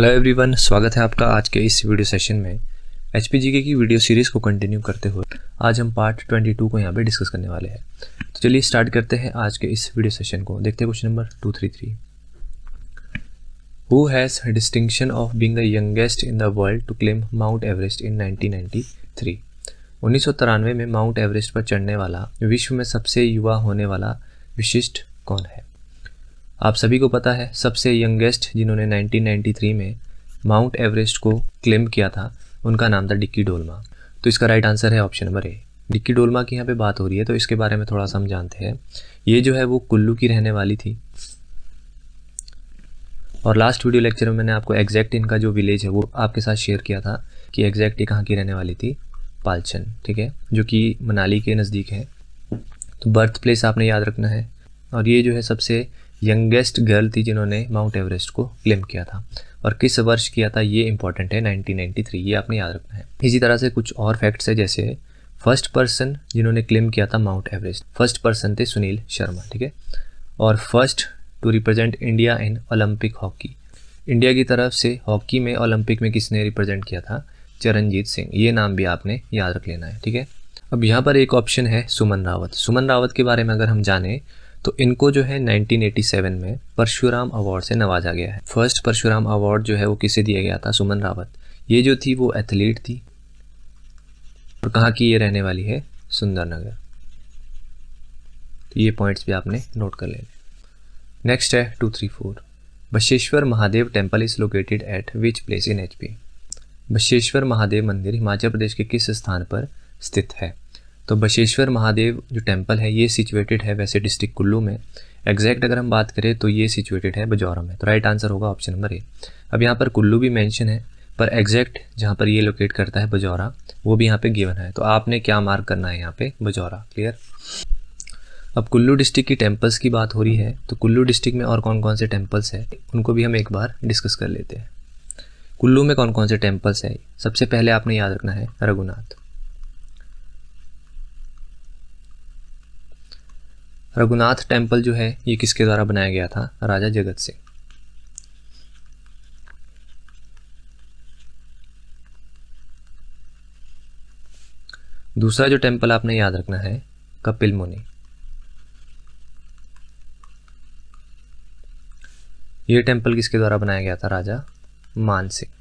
hello everyone स्वागत है आपका आज के इस वीडियो सेशन में एच की वीडियो सीरीज़ को कंटिन्यू करते हुए आज हम पार्ट 22 को यहाँ पे डिस्कस करने वाले हैं तो चलिए स्टार्ट करते हैं आज के इस वीडियो सेशन को देखते हैं question number 233 who has distinction of being the youngest in the world to claim Mount Everest in nineteen उन्नीस में माउंट एवरेस्ट पर चढ़ने वाला विश्व में सबसे युवा होने वाला विशिष्ट कौन है आप सभी को पता है सबसे यंगेस्ट जिन्होंने 1993 में माउंट एवरेस्ट को क्लेम किया था उनका नाम था डिक्की डोलमा तो इसका राइट आंसर है option number A Dicky Dolma की यहाँ पे बात हो रही है तो इसके बारे में थोड़ा सा हम जानते हैं ये जो है वो कुल्लू की रहने वाली थी और लास्ट वीडियो लेक्चर में मैंने आपको एग्जैक्ट इनका जो विलेज है वो आपके साथ शेयर किया था कि एग्जैक्ट ये कहाँ की रहने वाली थी पालचन ठीक है जो कि मनाली के नज़दीक है तो बर्थ प्लेस आपने याद रखना है और ये जो है सबसे यंगेस्ट गर्ल थी जिन्होंने माउंट एवरेस्ट को क्लेम किया था और किस वर्ष किया था ये इंपॉर्टेंट है 1993 ये आपने याद रखना है इसी तरह से कुछ और फैक्ट्स है जैसे फर्स्ट पर्सन जिन्होंने क्लेम किया था माउंट एवरेस्ट फर्स्ट पर्सन थे सुनील शर्मा ठीक है और first to represent India in Olympic hockey India की तरफ से हॉकी में ओलंपिक में किसने रिप्रेजेंट किया था चरणजीत सिंह ये नाम भी आपने याद रख लेना है ठीक है अब यहाँ पर एक ऑप्शन है सुमन रावत सुमन रावत के बारे में अगर हम जानें तो इनको जो है 1987 में परशुराम अवार्ड से नवाजा गया है फर्स्ट परशुराम अवार्ड जो है वो किसे दिया गया था सुमन रावत ये जो थी वो एथलीट थी और कहाँ की ये रहने वाली है सुंदरनगर तो ये पॉइंट्स भी आपने नोट कर लेने नेक्स्ट है two three four Basheshwar Mahadev temple is located at which place in H Basheshwar Mahadev मंदिर हिमाचल प्रदेश के किस स्थान पर स्थित है तो बशेश्वर महादेव जो टेम्पल है ये सिचुएटेड है वैसे डिस्ट्रिक्ट कुल्लू में एग्जैक्ट अगर हम बात करें तो ये सिचुएटेड है बजौरा में तो राइट आंसर होगा ऑप्शन नंबर ए अब यहाँ पर कुल्लू भी मैंशन है पर एग्जैक्ट जहाँ पर ये लोकेट करता है बजौरा वो भी यहाँ पे गिवन है तो आपने क्या मार्क करना है यहाँ पे बजौरा क्लियर अब कुल्लू डिस्ट्रिक्ट की टेम्पल्स की बात हो रही है तो कुल्लू डिस्ट्रिक्ट में और कौन कौन से टेम्पल्स हैं उनको भी हम एक बार डिस्कस कर लेते हैं कुल्लू में कौन कौन से टेम्पल्स हैं सबसे पहले आपने याद रखना है रघुनाथ रघुनाथ टेम्पल जो है ये किसके द्वारा बनाया गया था राजा जगत सिंह दूसरा जो टेम्पल आपने याद रखना है कपिल मुनि ये टेम्पल किसके द्वारा बनाया गया था राजा मानसिंह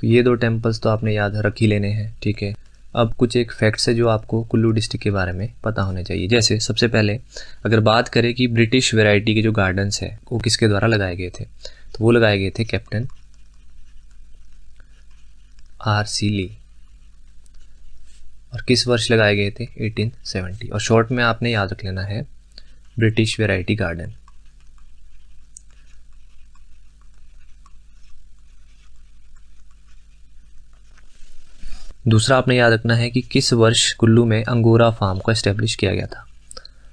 तो ये दो टेम्पल्स तो आपने याद रख ही लेने हैं ठीक है अब कुछ एक फैक्ट्स है जो आपको कुल्लू डिस्ट्रिक्ट के बारे में पता होने चाहिए जैसे सबसे पहले अगर बात करें कि ब्रिटिश वेराइटी के जो गार्डन्स हैं वो किसके द्वारा लगाए गए थे तो वो लगाए गए थे कैप्टन आर सी ली और किस वर्ष लगाए गए थे 1870 और शॉर्ट में आपने याद रख लेना है ब्रिटिश वेराइटी गार्डन दूसरा आपने याद रखना है कि किस वर्ष कुल्लू में अंगोरा फार्म को इस्टेब्लिश किया गया था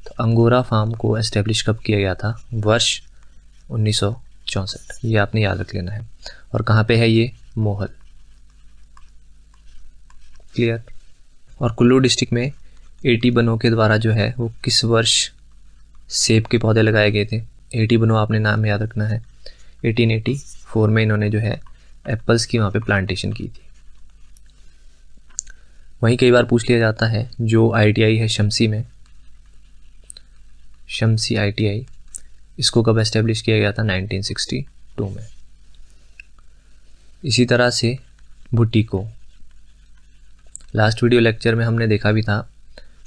तो अंगोरा फार्म को इस्टेब्लिश कब किया गया था वर्ष उन्नीस ये आपने याद रख लेना है और कहाँ पे है ये मोहल क्लियर और कुल्लू डिस्ट्रिक्ट में एटी बनों के द्वारा जो है वो किस वर्ष सेब के पौधे लगाए गए थे एटी बनो आपने नाम याद रखना है एटीन एटी फोर में इन्होंने जो है एप्पल्स की वहाँ पे प्लांटेशन की थी वहीं कई बार पूछ लिया जाता है जो आईटीआई है शमसी में शमसी आईटीआई इसको कब एस्टेब्लिश किया गया था 1962 में इसी तरह से बुटीको लास्ट वीडियो लेक्चर में हमने देखा भी था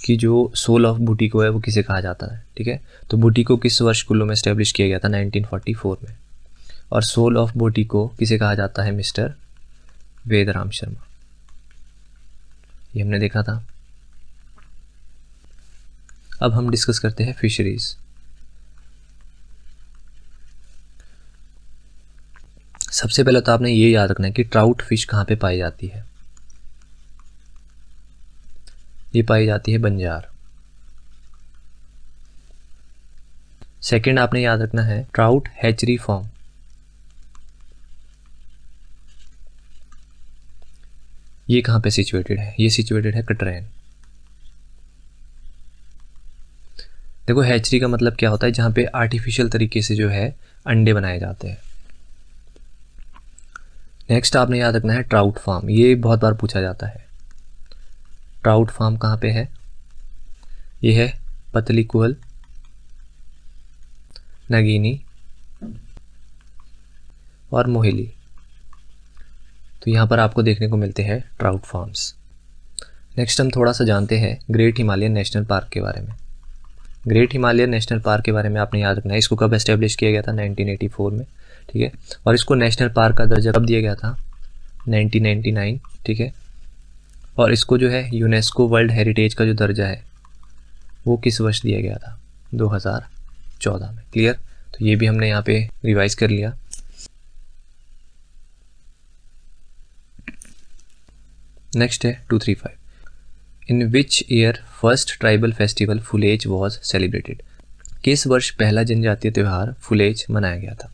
कि जो सोल ऑफ बुटीको है वो किसे कहा जाता है ठीक है तो बुटीको किस वर्ष कुल्लू में इस्टेब्लिश किया गया था 1944 में और सोल ऑफ बुटीको किसे कहा जाता है मिस्टर वेदराम शर्मा ये हमने देखा था अब हम डिस्कस करते हैं फिशरीज सबसे पहले तो आपने ये याद रखना है कि ट्राउट फिश कहाँ पे पाई जाती है ये पाई जाती है बंजार सेकंड आपने याद रखना है ट्राउट हैचरी फॉर्म ये कहाँ पे सिचुएटेड है ये सिचुएटेड है कटरैन देखो हैचरी का मतलब क्या होता है जहाँ पे आर्टिफिशियल तरीके से जो है अंडे बनाए जाते हैं नेक्स्ट आपने याद रखना है ट्राउट फार्म ये बहुत बार पूछा जाता है ट्राउट फार्म कहाँ पे है ये है पतली कुहल नगीनी और मोहिली तो यहाँ पर आपको देखने को मिलते हैं ट्राउट फार्म्स नेक्स्ट हम थोड़ा सा जानते हैं ग्रेट हिमालयन नेशनल पार्क के बारे में ग्रेट हिमालयन नेशनल पार्क के बारे में आपने याद रखना है इसको कब इस्टेब्लिश किया गया था 1984 में ठीक है और इसको नेशनल पार्क का दर्जा कब दिया गया था 1999 ठीक है और इसको जो है यूनेस्को वर्ल्ड हेरिटेज का जो दर्जा है वो किस वर्ष दिया गया था दो में क्लियर तो ये भी हमने यहाँ पर रिवाइज़ कर लिया नेक्स्ट है two three five in which year first tribal festival Phulech was celebrated किस वर्ष पहला जनजातीय त्यौहार फुलेज मनाया गया था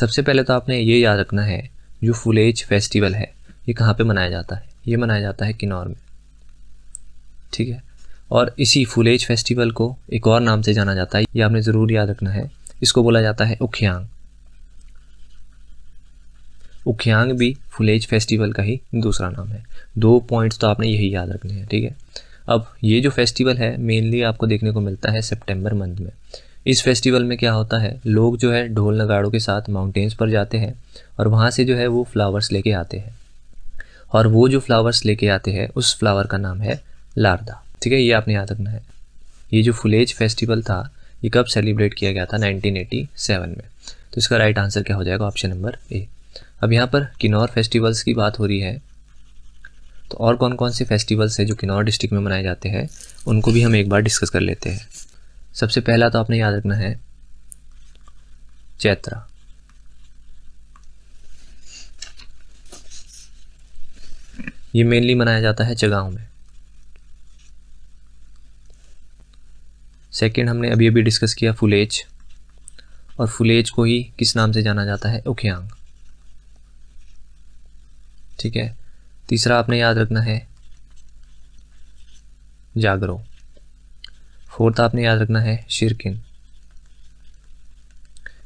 सबसे पहले तो आपने ये याद रखना है जो फुलेज फेस्टिवल है ये कहाँ पे मनाया जाता है ये मनाया जाता है किन्नौर में ठीक है और इसी फुलेज फेस्टिवल को एक और नाम से जाना जाता है ये आपने ज़रूर याद रखना है इसको बोला जाता है उखियांग उखियांग भी फुलेज फेस्टिवल का ही दूसरा नाम है दो पॉइंट्स तो आपने यही याद रखने हैं ठीक है अब ये जो फेस्टिवल है मेनली आपको देखने को मिलता है सितंबर मंथ में इस फेस्टिवल में क्या होता है लोग जो है ढोल नगाड़ों के साथ माउंटेन्स पर जाते हैं और वहाँ से जो है वो फ्लावर्स लेके आते हैं और वो जो फ्लावर्स लेके आते हैं उस फ्लावर का नाम है लारदा ठीक है ये आपने याद रखना है ये जो फुलेज फेस्टिवल था ये कब सेलिब्रेट किया गया था 1987 में तो इसका राइट आंसर क्या हो जाएगा ऑप्शन नंबर ए अब यहाँ पर किन्नौर फेस्टिवल्स की बात हो रही है तो और कौन कौन से फेस्टिवल्स हैं जो किन्नौर डिस्ट्रिक्ट में मनाए जाते हैं उनको भी हम एक बार डिस्कस कर लेते हैं सबसे पहला तो आपने याद रखना है चैत्रा ये मेनली मनाया जाता है चगाव में सेकंड हमने अभी अभी डिस्कस किया फुलेज और फुलेज को ही किस नाम से जाना जाता है उखियांग ठीक है तीसरा आपने याद रखना है जागरो फोर्थ आपने याद रखना है शिरकिन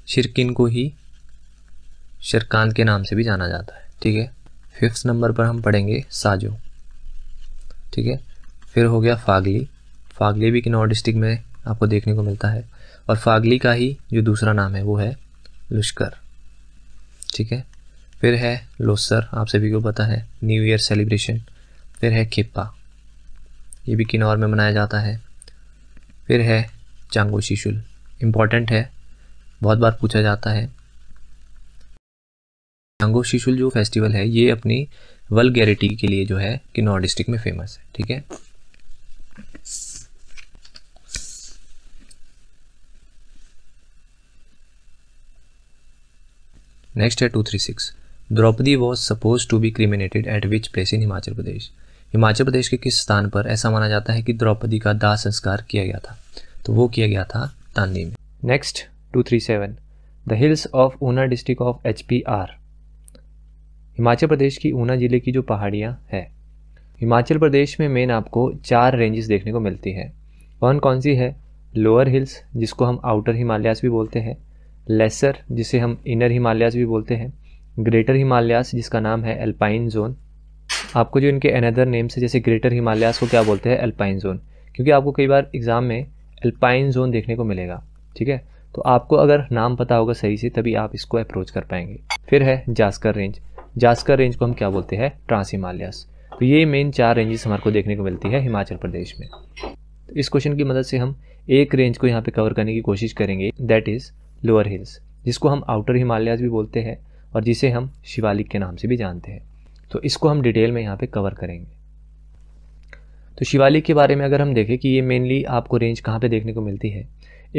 शिरकिन को ही शरकान के नाम से भी जाना जाता है ठीक है फिफ्थ नंबर पर हम पढ़ेंगे साजो ठीक है फिर हो गया फागली फागली भी किन्नौर डिस्ट्रिक्ट में आपको देखने को मिलता है और फागली का ही जो दूसरा नाम है वो है लुष्कर ठीक है फिर है लोसर आप सभी को पता है न्यू ईयर सेलिब्रेशन फिर है खिप्पा ये भी किन्नौर में मनाया जाता है फिर है चांगो शिशुल इम्पॉर्टेंट है बहुत बार पूछा जाता है चांगो शीशुल जो फेस्टिवल है ये अपनी वलगैरिटी के लिए जो है किन्नौर डिस्ट्रिक्ट में फेमस है ठीक है नेक्स्ट है two three six Draupadi was suppose to be cremated at which place in Himachal Pradesh Himachal Pradesh के किस स्थान पर ऐसा माना जाता है कि द्रौपदी का दाह संस्कार किया गया था तो वो किया गया था तांदी में next two three seven the hills of Una district of H P are Himachal Pradesh की ऊना जिले की जो पहाड़ियाँ हैं हिमाचल प्रदेश में मेन आपको चार रेंजेस देखने को मिलती है कौन कौन सी है लोअर हिल्स जिसको हम आउटर हिमालयास भी बोलते हैं लेसर जिसे हम इनर हिमालयास भी बोलते हैं ग्रेटर हिमालयास जिसका नाम है एल्पाइन जोन आपको जो इनके अनदर नेम्स से जैसे ग्रेटर हिमालयास को क्या बोलते हैं एल्पाइन जोन क्योंकि आपको कई बार एग्ज़ाम में एल्पाइन जोन देखने को मिलेगा ठीक है तो आपको अगर नाम पता होगा सही से तभी आप इसको अप्रोच कर पाएंगे फिर है जास्कर रेंज जास्कर रेंज को हम क्या बोलते हैं ट्रांस हिमालयास तो ये मेन चार रेंजेस हमारे को देखने को मिलती है हिमाचल प्रदेश में तो इस क्वेश्चन की मदद से हम एक रेंज को यहाँ पे कवर करने की कोशिश करेंगे दैट इज़ लोअर हिल्स जिसको हम आउटर हिमालयाज भी बोलते हैं और जिसे हम शिवालिक के नाम से भी जानते हैं तो इसको हम डिटेल में यहाँ पे कवर करेंगे तो शिवालिक के बारे में अगर हम देखें कि ये मेनली आपको रेंज कहाँ पे देखने को मिलती है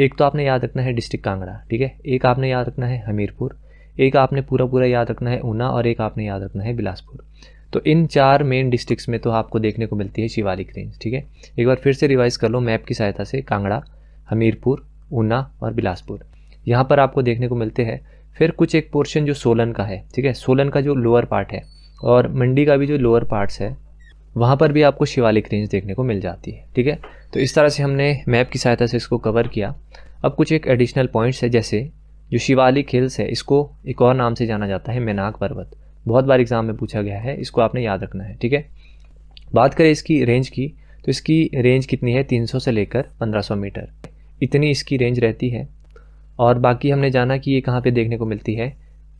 एक तो आपने याद रखना है डिस्ट्रिक्ट कांगड़ा ठीक है एक आपने याद रखना है हमीरपुर एक आपने पूरा पूरा याद रखना है ऊना और एक आपने याद रखना है बिलासपुर तो इन चार मेन डिस्ट्रिक्ट्स में तो आपको देखने को मिलती है शिवालिक रेंज ठीक है एक बार फिर से रिवाइज कर लो मैप की सहायता से कांगड़ा हमीरपुर ऊना और बिलासपुर यहाँ पर आपको देखने को मिलते हैं फिर कुछ एक पोर्शन जो सोलन का है ठीक है सोलन का जो लोअर पार्ट है और मंडी का भी जो लोअर पार्ट्स है वहाँ पर भी आपको शिवालिक रेंज देखने को मिल जाती है ठीक है तो इस तरह से हमने मैप की सहायता से इसको कवर किया अब कुछ एक एडिशनल पॉइंट्स है जैसे जो शिवालिक हिल्स है इसको एक और नाम से जाना जाता है मेनाक पर्वत बहुत बार एग्ज़ाम में पूछा गया है इसको आपने याद रखना है ठीक है बात करें इसकी रेंज की तो इसकी रेंज कितनी है 300 से लेकर 1500 मीटर इतनी इसकी रेंज रहती है और बाकी हमने जाना कि ये कहाँ पे देखने को मिलती है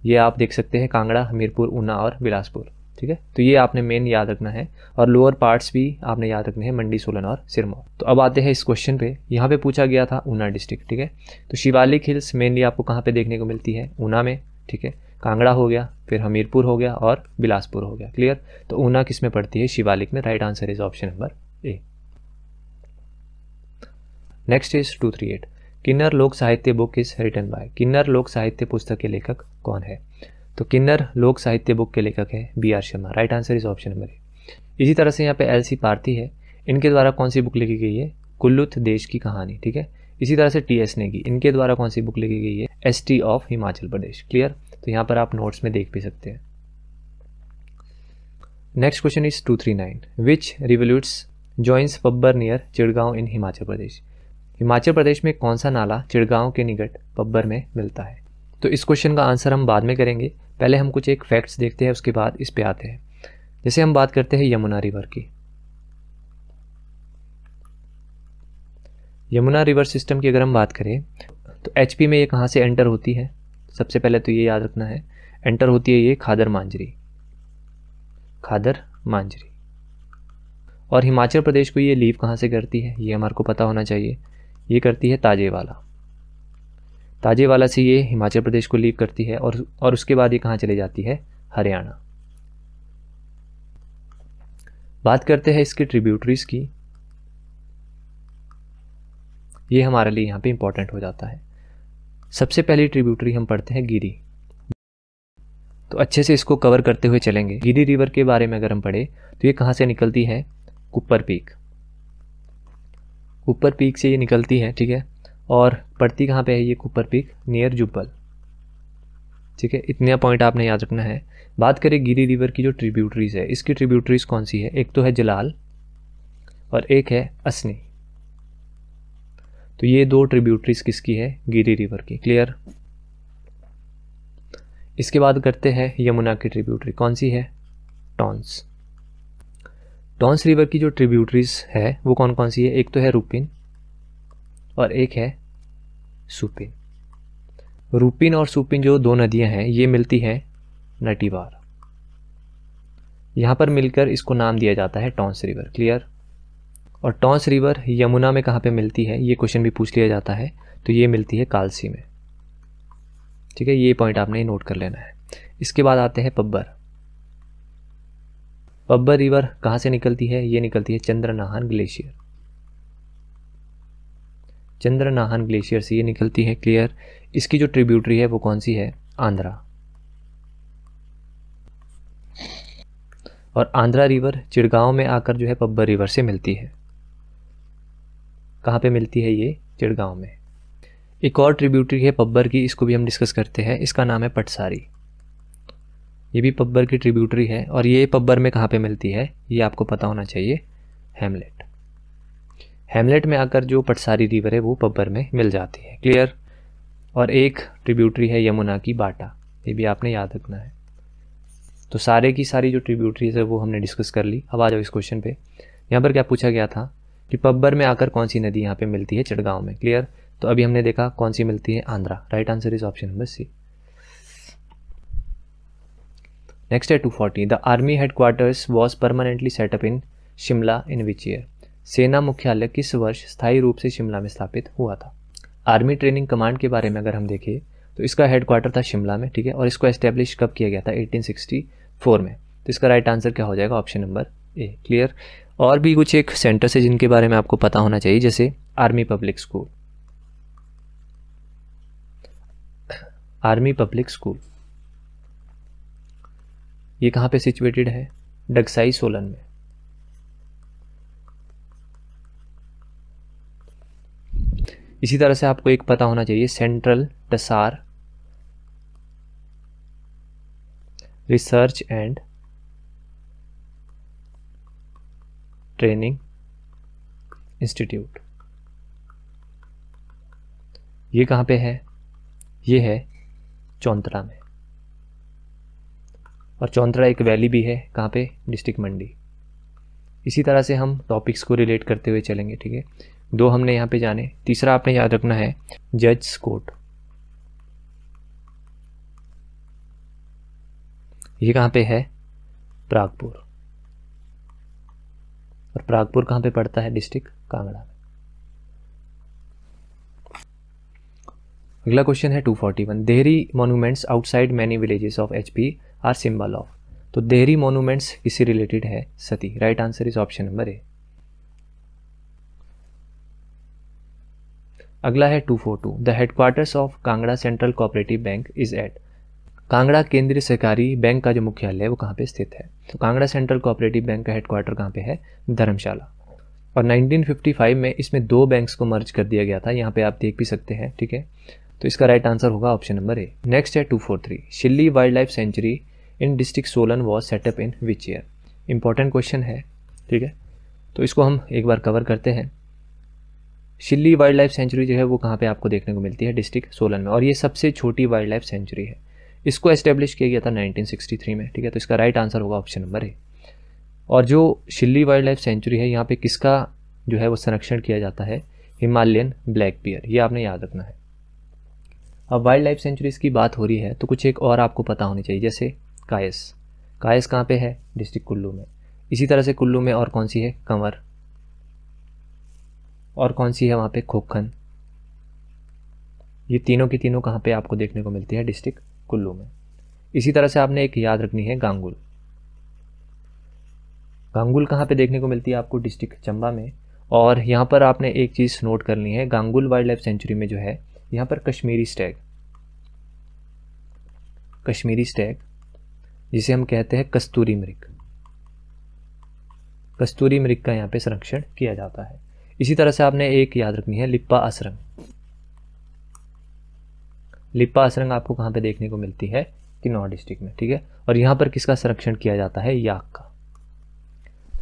ये आप देख सकते हैं कांगड़ा हमीरपुर ऊना और बिलासपुर ठीक है तो ये आपने मेन याद रखना है और लोअर पार्ट्स भी आपने याद रखने हैं मंडी सोलन और सिरमौर तो अब आते हैं इस क्वेश्चन पे यहाँ पे पूछा गया था ऊना डिस्ट्रिक्ट ठीक है तो शिवालिक हिल्स मेनली आपको कहाँ पर देखने को मिलती है ऊना में ठीक है कांगड़ा हो गया फिर हमीरपुर हो गया और बिलासपुर हो गया क्लियर तो ऊना किस में पड़ती है शिवालिक में right answer is option number A next is two three eight Kinnar Lok Sahitya book is written by Kinnar Lok Sahitya पुस्तक के लेखक कौन है तो किन्नर लोक साहित्य बुक के लेखक है B R Sharma right answer is option number A इसी तरह से यहाँ पे एल सी पार्थी है इनके द्वारा कौन सी बुक लिखी गई है कुल्लुत देश की कहानी ठीक है इसी तरह से टी एस नेगी इनके द्वारा कौन सी बुक लिखी गई है S T of Himachal Pradesh clear तो यहाँ पर आप नोट्स में देख भी सकते हैं next question is two three nine which rivulets joins Pabbar near Chirgaon in Himachal Pradesh Himachal Pradesh में कौन सा नाला चिड़गांव के निकट पब्बर में मिलता है तो इस क्वेश्चन का आंसर हम बाद में करेंगे पहले हम कुछ एक फैक्ट्स देखते हैं उसके बाद इस पे आते हैं जैसे हम बात करते हैं यमुना रिवर की यमुना रिवर सिस्टम की अगर हम बात करें तो एच में ये कहाँ से एंटर होती है सबसे पहले तो ये याद रखना है एंटर होती है ये खादर मांजरी खादर मांजरी और हिमाचल प्रदेश को ये लीव कहाँ से करती है ये हमारे को पता होना चाहिए ये करती है ताजेवाला ताजेवाला से ये हिमाचल प्रदेश को लीव करती है और और उसके बाद ये कहाँ चली जाती है हरियाणा बात करते हैं इसके ट्रिब्यूटरीज की ये हमारे लिए यहाँ पे इम्पोर्टेंट हो जाता है सबसे पहली ट्रिब्यूटरी हम पढ़ते हैं गिरी तो अच्छे से इसको कवर करते हुए चलेंगे गिरी रिवर के बारे में अगर हम पढ़े तो ये कहाँ से निकलती है कुपर पीक कुपर पीक से ये निकलती है ठीक है और पड़ती कहाँ पे है ये कुपर पीक नियर जुब्बल ठीक है इतना पॉइंट आपने याद रखना है बात करें गिरी रिवर की जो ट्रिब्यूटरीज है इसकी ट्रिब्यूटरीज कौन सी है एक तो है जलाल और एक है असनी तो ये दो ट्रिब्यूटरीज किसकी है गिरी रिवर की क्लियर इसके बाद करते हैं यमुना की ट्रिब्यूटरी कौन सी है टॉन्स टॉन्स रिवर की जो ट्रिब्यूटरीज है वो कौन कौन सी है एक तो है रूपिन और एक है सुपिन रूपिन और सुपिन जो दो नदियां हैं ये मिलती हैं नटीवार यहाँ पर मिलकर इसको नाम दिया जाता है टॉन्स रिवर क्लियर और टॉन्स रिवर यमुना में कहाँ पे मिलती है ये क्वेश्चन भी पूछ लिया जाता है तो ये मिलती है कालसी में ठीक है ये पॉइंट आपने नोट कर लेना है इसके बाद आते हैं पब्बर पब्बर रिवर कहाँ से निकलती है ये निकलती है नाहन ग्लेशियर नाहन ग्लेशियर से ये निकलती है क्लियर इसकी जो ट्रिब्यूटरी है वो कौन सी है आंध्रा और आंध्रा रिवर चिड़गांव में आकर जो है पब्बर रिवर से मिलती है कहाँ पे मिलती है ये चिड़गांव में एक और ट्रिब्यूटरी है पब्बर की इसको भी हम डिस्कस करते हैं इसका नाम है पटसारी ये भी पब्बर की ट्रिब्यूटरी है और ये पब्बर में कहाँ पे मिलती है ये आपको पता होना चाहिए हेमलेट हेमलेट में आकर जो पटसारी रिवर है वो पब्बर में मिल जाती है क्लियर और एक ट्रिब्यूटरी है यमुना की बाटा ये भी आपने याद रखना है तो सारे की सारी जो ट्रिब्यूटरीज है वो हमने डिस्कस कर ली अब आ जाओ इस क्वेश्चन पे यहाँ पर क्या पूछा गया था कि पब्बर में आकर कौन सी नदी यहाँ पे मिलती है चिड़गांव में क्लियर तो अभी हमने देखा कौन सी मिलती है Andhra right answer is option number C है to forty the army head quarters was permanently setup in Shimla in which year सेना मुख्यालय किस वर्ष स्थायी रूप से शिमला में स्थापित हुआ था आर्मी ट्रेनिंग कमांड के बारे में अगर हम देखें तो इसका हेडक्वार्टर था शिमला में ठीक है और इसको एस्टेब्लिश कब किया गया था 1864 में तो इसका राइट आंसर क्या हो जाएगा ऑप्शन नंबर ए क्लियर और भी कुछ एक सेंटर्स है जिनके बारे में आपको पता होना चाहिए जैसे army public school army public school ये कहाँ पे सिचुएटेड है डगसाई सोलन में इसी तरह से आपको एक पता होना चाहिए central tasar research and training institute ये कहाँ पे है ये है चौंतरा में और चौंतरा एक वैली भी है कहाँ पे डिस्ट्रिक्ट मंडी इसी तरह से हम टॉपिक्स को रिलेट करते हुए चलेंगे ठीक है दो हमने यहाँ पे जाने तीसरा आपने याद रखना है जज कोर्ट ये कहाँ पे है प्रागपुर और प्रागपुर कहाँ पे पड़ता है डिस्ट्रिक्ट कांगड़ा में अगला क्वेश्चन है 241 Dehri monuments outside many villages of HP are symbol of तो देहरी मोनूमेंट्स किसी रिलेटेड है Sati right answer is option number A अगला है two four two the headquarters of Kangra central cooperative bank is at Kangra केंद्रीय सहकारी बैंक का जो मुख्यालय है वो कहाँ पे स्थित है तो कांगड़ा सेंट्रल कोऑपरेटिव बैंक का हेडक्वार्टर कहाँ पे है धर्मशाला और 1955 में इसमें दो बैंक्स को मर्ज कर दिया गया था यहाँ पे आप देख भी सकते हैं ठीक है तो इसका राइट आंसर होगा ऑप्शन नंबर ए नेक्स्ट है two four three Shilli wildlife sanctuary in district Solan was set up in which year important question है ठीक है तो इसको हम एक बार कवर करते हैं शिल्ली वाइल्ड लाइफ सेंचुरी जो है वो कहाँ पे आपको देखने को मिलती है डिस्ट्रिक्ट सोलन में और ये सबसे छोटी वाइल्ड लाइफ सेंचुरी है इसको एस्टेब्लिश किया गया था 1963 में ठीक है तो इसका राइट आंसर होगा ऑप्शन नंबर ए और जो शिल्ली वाइल्ड लाइफ सेंचुरी है यहाँ पे किसका जो है वो संरक्षण किया जाता है हिमालयन ब्लैक बियर ये आपने याद रखना है अब वाइल्ड लाइफ सेंचुरीज़ की बात हो रही है तो कुछ एक और आपको पता होनी चाहिए जैसे कायस कायस कहाँ पे है डिस्ट्रिक्ट कुल्लू में इसी तरह से कुल्लू में और कौन सी है कंवर और कौन सी है वहाँ पे खोखन ये तीनों की तीनों कहाँ पे आपको देखने को मिलती है डिस्ट्रिक्ट कुल्लू में इसी तरह से आपने एक याद रखनी है गांगुल गांगुल कहाँ पे देखने को मिलती है आपको डिस्ट्रिक्ट चंबा में और यहाँ पर आपने एक चीज़ नोट करनी है गांगुल वाइल्ड लाइफ सेंचुरी में जो है यहाँ पर कश्मीरी स्टैग कश्मीरी स्टैग जिसे हम कहते हैं कस्तूरी मृग कस्तूरी मृग का यहाँ पे संरक्षण किया जाता है इसी तरह से आपने एक याद रखनी है लिप्पा असरंग लिप्पा असरंग आपको कहाँ पे देखने को मिलती है किन्नौर डिस्ट्रिक्ट में ठीक है और यहाँ पर किसका संरक्षण किया जाता है याक का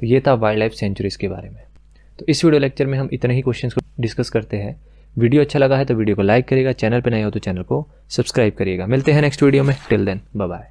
तो ये था वाइल्ड लाइफ सेंचुरीज के बारे में तो इस वीडियो लेक्चर में हम इतने ही क्वेश्चन को डिस्कस करते हैं वीडियो अच्छा लगा है तो वीडियो को लाइक करिएगा चैनल पर नए हो तो चैनल को सब्सक्राइब करिएगा मिलते हैं नेक्स्ट वीडियो में टिल देन बाय